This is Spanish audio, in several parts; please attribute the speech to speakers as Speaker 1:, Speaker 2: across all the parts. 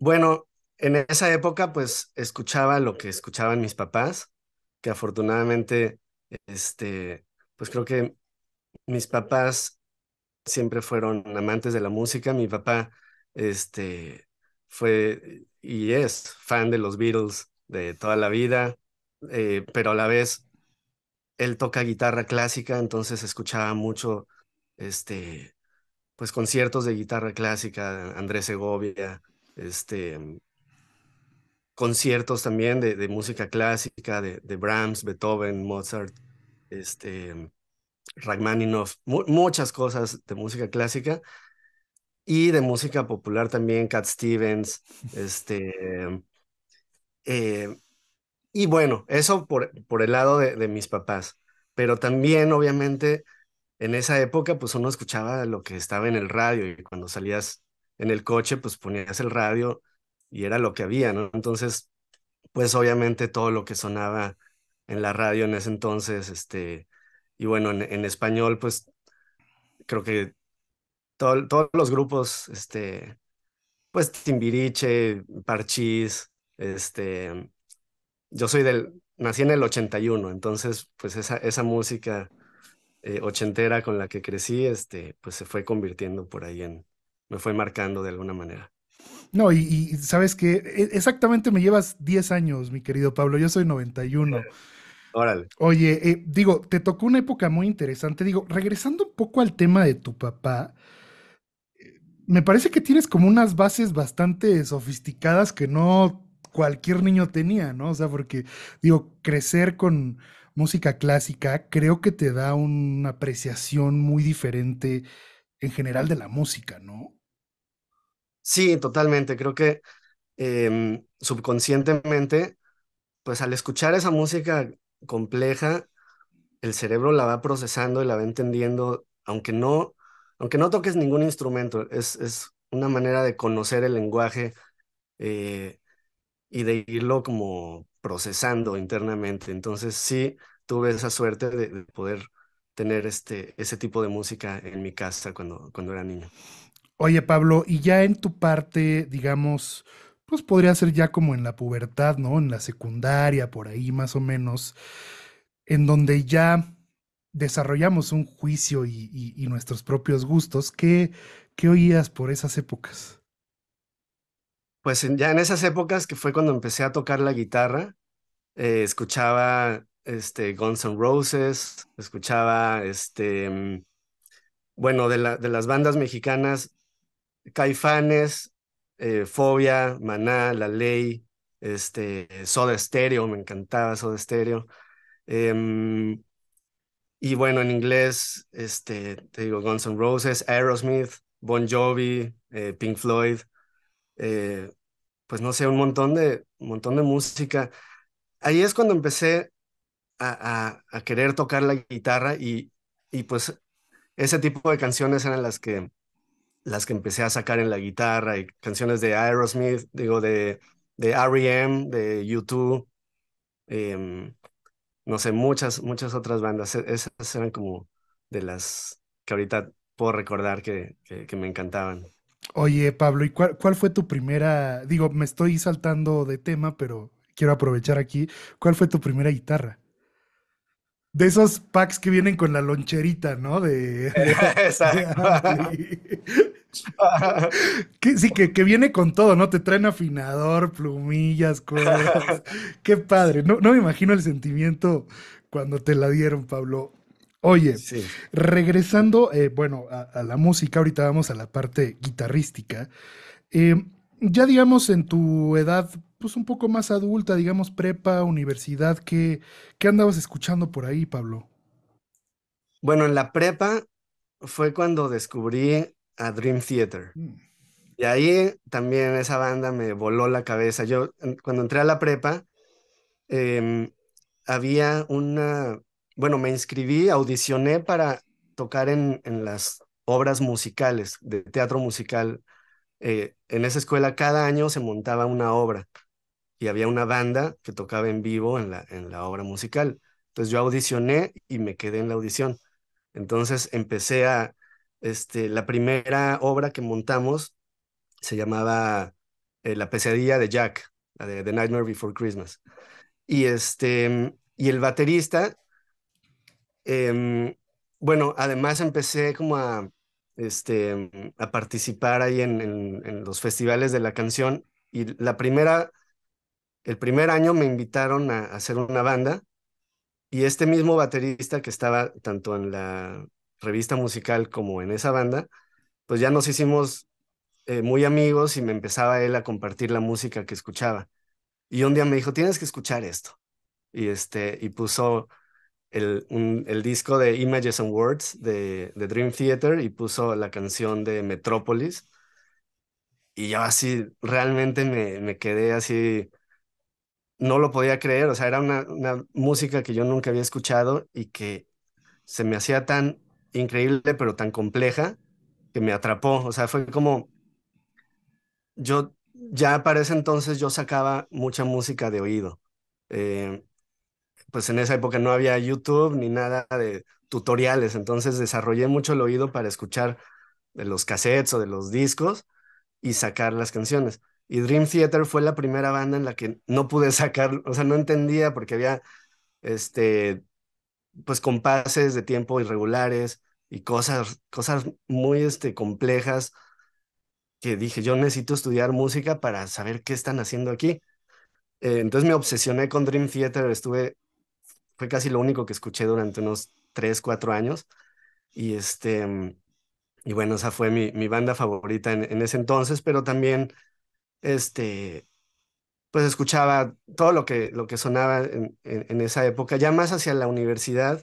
Speaker 1: Bueno, en esa época pues escuchaba lo que escuchaban mis papás, que afortunadamente, este, pues creo que mis papás siempre fueron amantes de la música. Mi papá, este, fue y es fan de los Beatles de toda la vida, eh, pero a la vez él toca guitarra clásica, entonces escuchaba mucho, este, pues conciertos de guitarra clásica, Andrés Segovia, este, mm, conciertos también de, música clásica, de, de, Brahms, Beethoven, Mozart, este, mm, Rachmaninoff, muchas cosas de música clásica y de música popular también, Cat Stevens, este... Mm, eh, y bueno, eso por, por el lado de, de, mis papás. Pero también, obviamente, en esa época, pues uno escuchaba lo que estaba en el radio y cuando salías en el coche, pues ponías el radio y era lo que había, ¿no? Entonces, pues obviamente todo lo que sonaba en la radio en ese entonces, este, y bueno, en, español, pues creo que todos los grupos, este, pues Timbiriche, Parchís, este, yo soy del, nací en el 81, entonces, pues esa, esa música eh, ochentera con la que crecí, este, pues se fue convirtiendo por ahí en, me fue marcando de alguna manera.
Speaker 2: No, y, sabes que exactamente me llevas 10 años, mi querido Pablo, yo soy 91. Órale. Oye, eh, digo, te tocó una época muy interesante. Digo, regresando un poco al tema de tu papá, eh, me parece que tienes como unas bases bastante sofisticadas que no cualquier niño tenía, ¿no? O sea, porque, digo, crecer con música clásica creo que te da una apreciación muy
Speaker 1: diferente en general de
Speaker 2: la música,
Speaker 1: ¿no? Sí, totalmente. Creo que em, subconscientemente, pues al escuchar esa música compleja, el cerebro la va procesando y la va entendiendo, aunque no, aunque no toques ningún instrumento. Es, una manera de conocer el lenguaje eh, y de irlo como procesando internamente. Entonces sí tuve esa suerte de, de poder tener este, ese tipo de música en mi casa cuando, cuando era niño.
Speaker 2: Oye, Pablo, y ya en tu parte, digamos, pues podría ser ya como en la pubertad, ¿no? En la secundaria, por ahí más o menos, en donde ya desarrollamos un juicio y, nuestros propios gustos. ¿Qué, ¿Qué oías por esas épocas?
Speaker 1: Pues ya en esas épocas que fue cuando empecé a tocar la guitarra, eh, escuchaba este, Guns N' Roses, escuchaba este mm, bueno, de, de las bandas mexicanas, Caifanes, eh, Fobia, Maná, La Ley, este, Soda Stereo, me encantaba Soda Stereo. Em, y bueno, en inglés, este, te digo, Guns N' Roses, Aerosmith, Bon Jovi, eh, Pink Floyd, eh, pues no sé, un montón de, un montón de música. Ahí es cuando empecé a, querer tocar la guitarra y, y, pues ese tipo de canciones eran las que, las que empecé a sacar en la guitarra, y canciones de Aerosmith, digo, de, de REM, de YouTube, em, 2 no sé, muchas, muchas otras bandas. E, esas eran como de las que ahorita puedo recordar que, que, me encantaban.
Speaker 2: Oye, Pablo, ¿y cuál fue tu primera? Digo, me estoy saltando de tema, pero quiero aprovechar aquí. ¿Cuál fue tu primera guitarra? de esos packs que vienen con la loncherita, ¿no? De, que, sí, que, viene con todo, ¿no? Te traen afinador, plumillas, cosas. Qué padre. No, no me imagino el sentimiento cuando te la dieron, Pablo. Oye, regresando, eh, bueno, a, la música, ahorita vamos a la parte guitarrística. Em, ya digamos en tu edad, pues un poco más adulta, digamos prepa, universidad, ¿qué, qué andabas escuchando por ahí, Pablo?
Speaker 1: Bueno, en la prepa fue cuando descubrí a Dream Theater. Mm. Y ahí también esa banda me voló la cabeza. Yo, cuando entré a la prepa, em, había una, bueno, me inscribí, audicioné para tocar en, en las obras musicales, de teatro musical eh, en esa escuela cada año se montaba una obra y había una banda que tocaba en vivo en la, en la obra musical. Entonces yo audicioné y me quedé en la audición. Entonces empecé a, este, la primera obra que montamos se llamaba eh, La pesadilla de Jack, la de The Nightmare Before Christmas. Y, este, y el baterista, em, bueno, además empecé como a, este, mm, a participar ahí en, en, los festivales de la canción y la primera, el primer año me invitaron a, hacer una banda y este mismo baterista que estaba tanto en la revista musical como en esa banda, pues ya nos hicimos eh, muy amigos y me empezaba él a compartir la música que escuchaba. Y un día me dijo, tienes que escuchar esto. Y, este, y puso el, disco de Images and Words de, de, Dream Theater y puso la canción de Metrópolis. Y yo así realmente me, quedé así, no lo podía creer, o sea, era una, una música que yo nunca había escuchado y que se me hacía tan increíble, pero tan compleja, que me atrapó. O sea, fue como, yo ya para ese entonces yo sacaba mucha música de oído. Eh, pues en esa época no había YouTube ni nada de tutoriales, entonces desarrollé mucho el oído para escuchar de los cassettes o de los discos y sacar las canciones. Y Dream Theater fue la primera banda en la que no pude sacar, o sea, no entendía porque había, este, pues compases de tiempo irregulares y cosas, cosas muy, este, complejas que dije, yo necesito estudiar música para saber qué están haciendo aquí. Eh, entonces me obsesioné con Dream Theater, estuve fue casi lo único que escuché durante unos tres, cuatro años. Y este, mm, y bueno, esa fue mi, banda favorita en, ese entonces, pero también, este, pues escuchaba todo lo que, lo que sonaba en, esa época. Ya más hacia la universidad,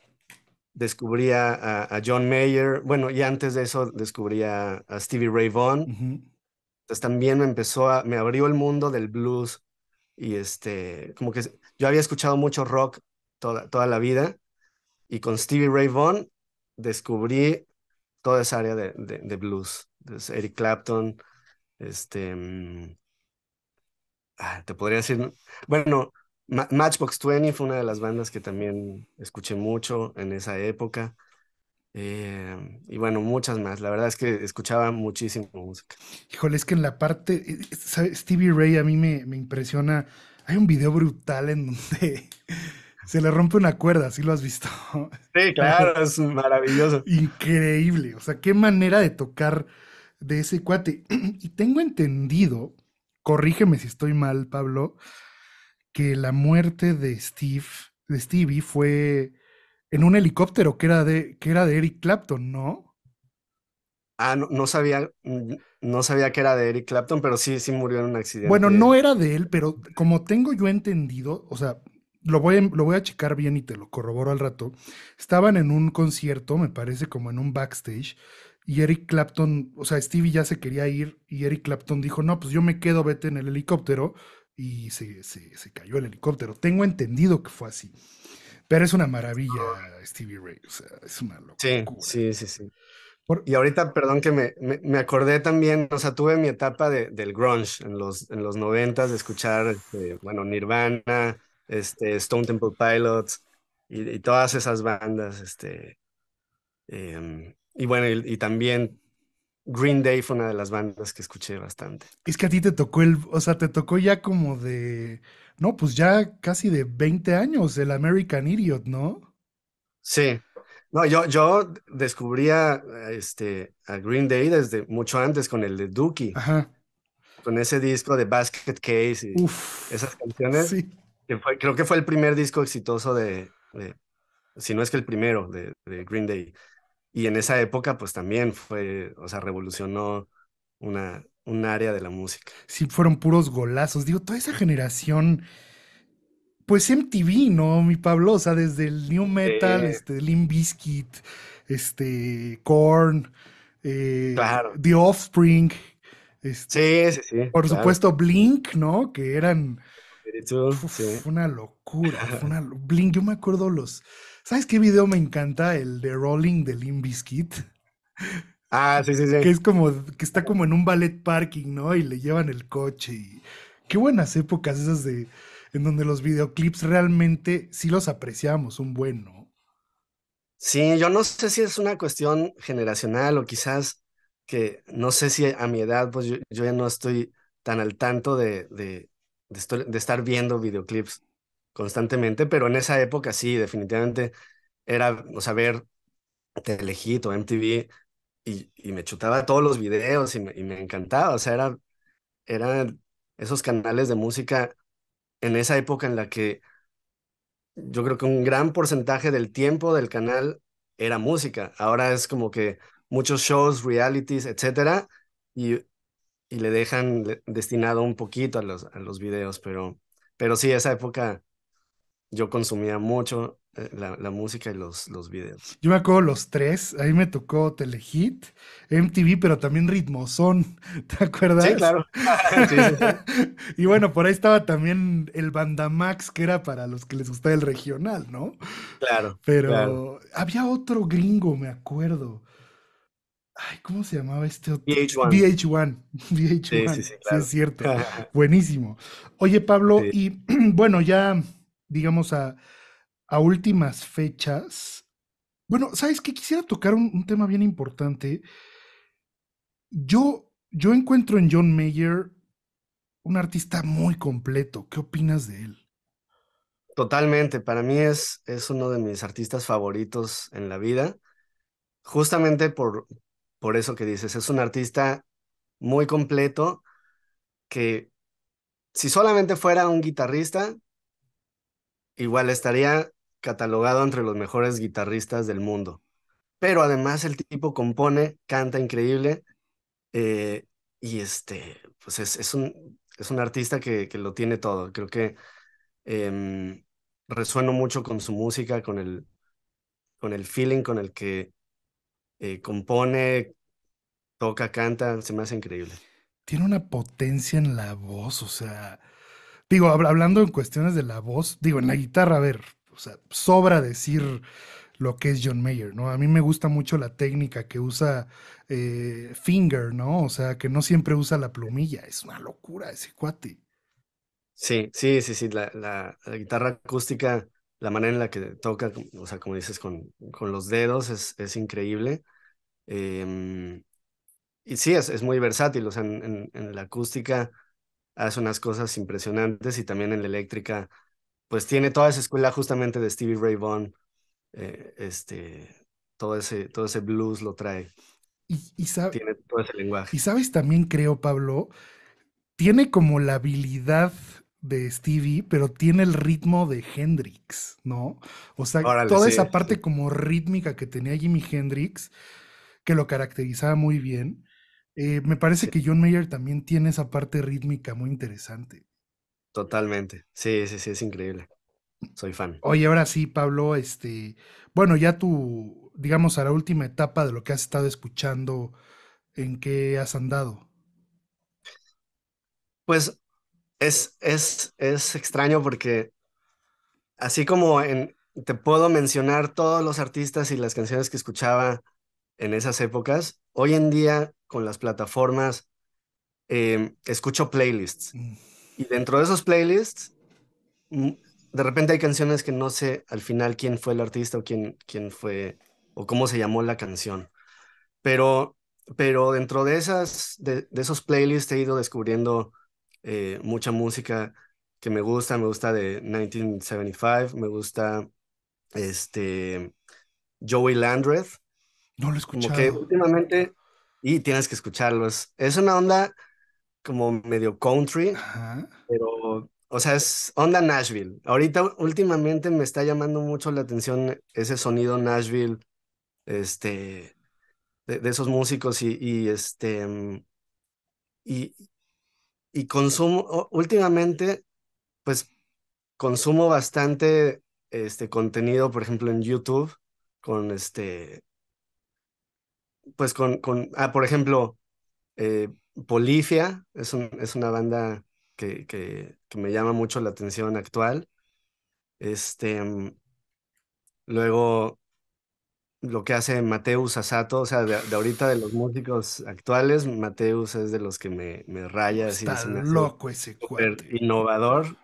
Speaker 1: descubría a, John Mayer, bueno, y antes de eso descubría a Stevie Ray Vaughan. Entonces también me empezó me abrió el mundo del blues y este, como que yo había escuchado mucho rock toda, la vida. Y con Stevie Ray Vaughan descubrí toda esa área de, blues. Eric Clapton, este... Mm, ah, te podría decir... Bueno, Matchbox 20 fue una de las bandas que también escuché mucho en esa época. Eh, y bueno, muchas más. La verdad es que escuchaba muchísimo música.
Speaker 2: Híjole, es que en la parte, eh, eh, Stevie Ray a mí me, me impresiona. Hay un video brutal en donde se le rompe una cuerda, ¿si lo has visto.
Speaker 1: Sí, claro, es maravilloso.
Speaker 2: Increíble, o sea, qué manera de tocar de ese cuate. Y tengo entendido, corrígeme si estoy mal, Pablo, que la muerte de Steve, de Stevie, fue en un helicóptero que era de, que era de Eric Clapton, ¿no?
Speaker 1: Ah, no, no sabía, no sabía que era de Eric Clapton, pero sí, sí murió en un accidente. Bueno, no
Speaker 2: era de él, pero como tengo yo entendido, o sea, lo voy, a, lo voy a checar bien y te lo corroboro al rato. Estaban en un concierto, me parece como en un backstage, y Eric Clapton, o sea, Stevie ya se quería ir y Eric Clapton dijo, no, pues yo me quedo, vete en el helicóptero, y se, se, se cayó el helicóptero. Tengo entendido que fue así. Pero es una maravilla, Stevie Ray, o sea, es una locura.
Speaker 1: Sí, sí, sí, Y ahorita, perdón que me, me, me, acordé también, o sea, tuve mi etapa del grunge en los, en los 90 de escuchar, este, bueno, Nirvana, este, Stone Temple Pilots y, todas esas bandas. Este, em, y bueno, y, también Green Day fue una de las bandas que escuché bastante.
Speaker 2: Es que a ti te tocó el, o sea, te tocó ya como de, no, pues ya casi de 20 años el American Idiot, ¿no?
Speaker 1: Sí. No, yo, yo descubría este, a Green Day desde mucho antes con el de Dookie. Con ese disco de Basket Case y esas canciones. Sí creo que fue el primer disco exitoso de, si no es que el primero, de, Green Day. Y en esa época, pues también fue, o sea, revolucionó una, un área de la música.
Speaker 2: Sí, fueron puros golazos. Digo, toda esa generación, pues MTV, ¿no, mi Pablo? O sea, desde el New Metal, este, Limp Bizkit, este, Korn, eh, The Offspring. Este, sí, sí, sí. Por supuesto, Blink, ¿no? Que eran fue una locura. Fue una bling. yo me acuerdo los. ¿Sabes qué video me encanta? El de Rolling de Limbiskit. Ah, sí, sí, sí. Que es como, que está como en un ballet parking, ¿no? Y le llevan el coche. Qué buenas épocas esas de, en donde los videoclips realmente sí los apreciamos un buen,
Speaker 1: Sí, yo no sé si es una cuestión generacional o quizás que no sé si a mi edad, pues yo, yo ya no estoy tan al tanto de, de, de, estar viendo videoclips constantemente, pero en esa época sí, definitivamente era, o sea, ver Telejito, MTV, y, me chutaba todos los videos y me, encantaba, o sea, era, eran esos canales de música en esa época en la que yo creo que un gran porcentaje del tiempo del canal era música. Ahora es como que muchos shows, realities, etcétera, y y le dejan destinado un poquito a los, a los videos, pero, pero sí, esa época yo consumía mucho eh, la, música y los, los videos.
Speaker 2: Yo me acuerdo los tres, ahí me tocó Telehit, MTV, pero también son ¿te acuerdas? Sí, claro. y bueno, por ahí estaba también el Bandamax, que era para los que les gustaba el regional, ¿no?
Speaker 1: Claro. Pero
Speaker 2: había otro gringo, me acuerdo. Ay, ¿cómo se llamaba este otro? VH1. VH1. Sí, sí, es cierto. Buenísimo. Oye, Pablo, y bueno, ya digamos a, últimas fechas. Bueno, ¿sabes qué? Quisiera tocar un, tema bien importante. Yo, yo encuentro en John Mayer un artista muy completo. ¿Qué opinas de él?
Speaker 1: Totalmente. Para mí es, es uno de mis artistas favoritos en la vida justamente por, por eso que dices, es un artista muy completo que si solamente fuera un guitarrista, igual estaría catalogado entre los mejores guitarristas del mundo. Pero además el tipo compone, canta increíble eh, y este, pues es, un, es un artista que, lo tiene todo. Creo que em, resueno mucho con su música, con el, con el feeling con el que eh, compone, toca, canta, se me hace increíble.
Speaker 2: Tiene una potencia en la voz, o sea, digo, hablando en cuestiones de la voz, digo, en la guitarra, a ver, o sea, sobra decir lo que es John Mayer, ¿no? A mí me gusta mucho la técnica que usa eh, Finger, ¿no? O sea, que no siempre usa la plumilla, es una locura ese cuate.
Speaker 1: Sí, sí, sí, sí, la guitarra acústica la manera en la que toca, o sea, como dices, con, con los dedos es, es increíble. Em, y sí, es, es, muy versátil, o sea, en, la acústica hace unas cosas impresionantes y también en la eléctrica, pues tiene toda esa escuela justamente de Stevie Ray Vaughan, eh, este, todo ese, todo ese blues lo trae. Y, sabe, tiene todo ese lenguaje.
Speaker 2: Y sabes, también creo, Pablo, tiene como la habilidad de Stevie, pero tiene el ritmo de Hendrix, ¿no? O sea, toda esa parte como rítmica que tenía Jimi Hendrix, que lo caracterizaba muy bien. Eh, me parece que John Mayer también tiene esa parte rítmica muy
Speaker 1: interesante. Totalmente. Sí, sí, sí, es increíble. Soy fan. Oye, ahora
Speaker 2: sí, Pablo, este, bueno, ya tú, digamos, a la última etapa de lo que has estado escuchando,
Speaker 1: ¿en qué has andado? Pues es, es, extraño porque así como en, te puedo mencionar todos los artistas y las canciones que escuchaba en esas épocas, hoy en día con las plataformas em, escucho playlists. Mm. Y dentro de esos playlists, mm, de repente hay canciones que no sé al final quién fue el artista o quién, quién fue o cómo se llamó la canción. Pero, pero dentro de, esas, de, de esos playlists he ido descubriendo eh, mucha música que me gusta, me gusta de 1975, me gusta este Joey Landreth. No lo he escuchado. últimamente, y tienes que escucharlos. Es una onda como medio country, pero, o sea, es onda Nashville. Ahorita, últimamente me está llamando mucho la atención ese sonido Nashville, este, de, esos músicos y, y este, mm, y, y consumo, últimamente, pues consumo bastante este contenido, por ejemplo, en YouTube, con este, pues con, ah, por ejemplo, eh, Polifia, es, es una banda que, que, que, me llama mucho la atención actual. Este, mm, luego, lo que hace Mateus Asato, o sea, de, ahorita de los músicos actuales, Mateus es de los que me, me raya. Está loco
Speaker 2: ese cuate.
Speaker 1: Innovador.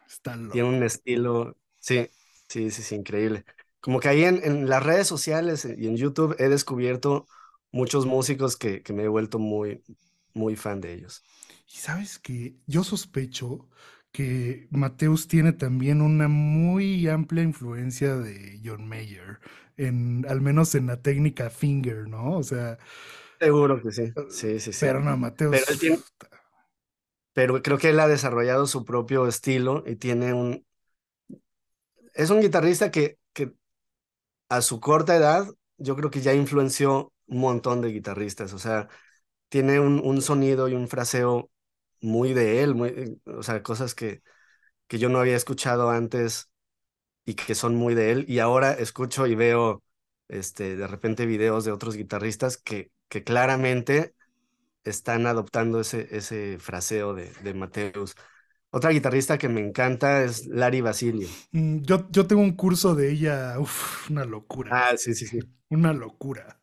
Speaker 1: Tiene un estilo, sí, sí, sí, sí, increíble. Como que ahí en, las redes sociales y en YouTube he descubierto muchos músicos que, que me he vuelto muy, muy fan de ellos.
Speaker 2: Y sabes que yo sospecho que Mateus tiene también una muy amplia influencia de John Mayer, en, al menos en la técnica finger, ¿no? O sea...
Speaker 1: Seguro que sí. Eh, sí, sí, sí. Pero no, Mateus... Pero, pero creo que él ha desarrollado su propio estilo y tiene un... Es un guitarrista que, que a su corta edad yo creo que ya influenció un montón de guitarristas, o sea, tiene un, un sonido y un fraseo muy de él, muy, eh, o sea, cosas que, que yo no había escuchado antes y que son muy de él. Y ahora escucho y veo este, de repente videos de otros guitarristas que, que claramente están adoptando ese, ese fraseo de, Mateus. Otra guitarrista que me encanta es Larry Basilio.
Speaker 2: Mm, yo, yo tengo un curso de ella, una locura. Ah, sí, sí, sí. Una locura.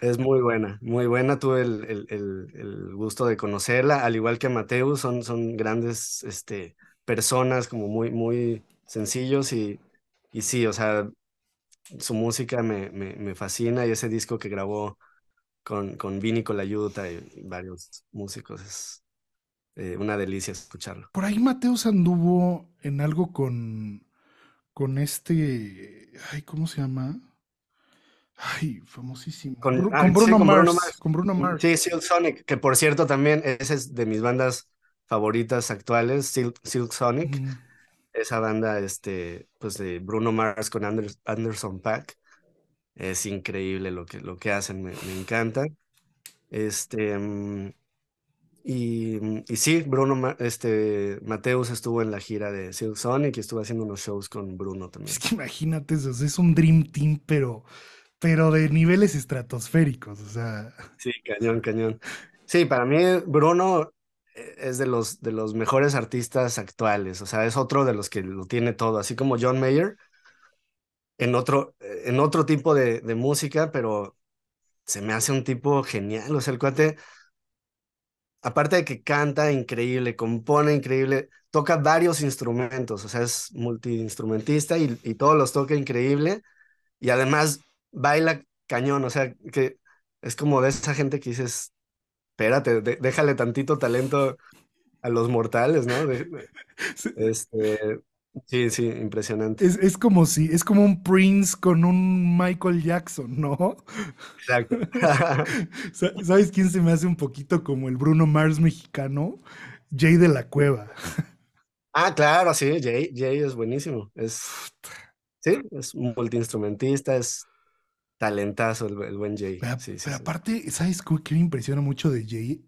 Speaker 1: Es muy buena, muy buena. Tuve el, gusto de conocerla, al igual que Mateus, son, son grandes este, personas, como muy, muy sencillos y, sí, o sea, su música me, fascina y ese disco que grabó con, con Vini ayuda y varios músicos es eh, una delicia escucharlo.
Speaker 2: Por ahí Mateus anduvo en algo con, con este, ay, ¿cómo se llama? Ay, famosísimo. Con, ah, Bruno, Mars, Con
Speaker 1: Bruno Sí, Silk Sonic, que por cierto también es de mis bandas favoritas actuales, Silk, Sonic. Esa banda, este, pues de Bruno Mars con Anderson Pack. Es increíble lo que, lo que hacen, me, encanta. Este. Y, y, sí, Bruno, este, Mateus estuvo en la gira de Silk Sonic y estuvo haciendo unos shows con Bruno también. Es que
Speaker 2: imagínate es un Dream Team, pero pero de niveles estratosféricos,
Speaker 1: o sea. Sí, cañón, cañón. Sí, para mí Bruno eh, es de los, de los mejores artistas actuales, o sea, es otro de los que lo tiene todo, así como John Mayer, en otro, eh, en otro tipo de, música, pero se me hace un tipo genial, o sea, el cuate, aparte de que canta increíble, compone increíble, toca varios instrumentos, o sea, es multiinstrumentista y, y todos los toca increíble, y además baila cañón, o sea, que es como de esa gente que dices, espérate, déjale tantito talento a los mortales, ¿no? este, sí, sí, impresionante. Es,
Speaker 2: como si, es como un Prince con un Michael Jackson, ¿no?
Speaker 1: Exacto.
Speaker 2: ¿Sabes quién se me hace un poquito como el Bruno Mars mexicano? Jay de la Cueva.
Speaker 1: Ah, claro, sí, Jay, Jay es buenísimo. Es, sí, es un multiinstrumentista, es Talentazo el, buen Jay. Pero, aparte, ¿sabes
Speaker 2: qué me impresiona mucho de Jay?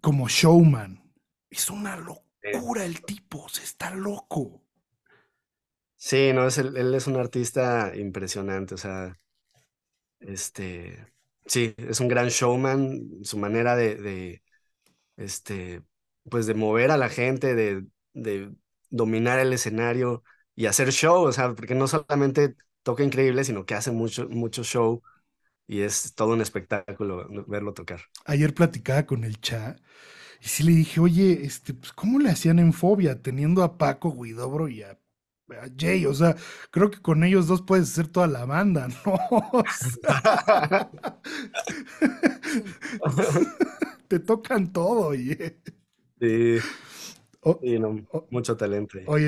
Speaker 2: Como showman. Es una locura el tipo, se está loco.
Speaker 1: Sí, no, es él es un artista impresionante, o sea, este, sí, es un gran showman, su manera de, este, pues de mover a la gente, de, de dominar el escenario y hacer shows. o sea, porque no solamente toca increíble, sino que hace mucho, mucho show y es todo un espectáculo verlo tocar.
Speaker 2: Ayer platicaba con el chat y sí le dije, oye, este, pues, ¿cómo le hacían en fobia teniendo a Paco Guidobro y a Jay, o sea, creo que con ellos dos puedes hacer toda la banda, ¿no? te tocan todo, oye.
Speaker 1: Sí. mucho talento. Oye,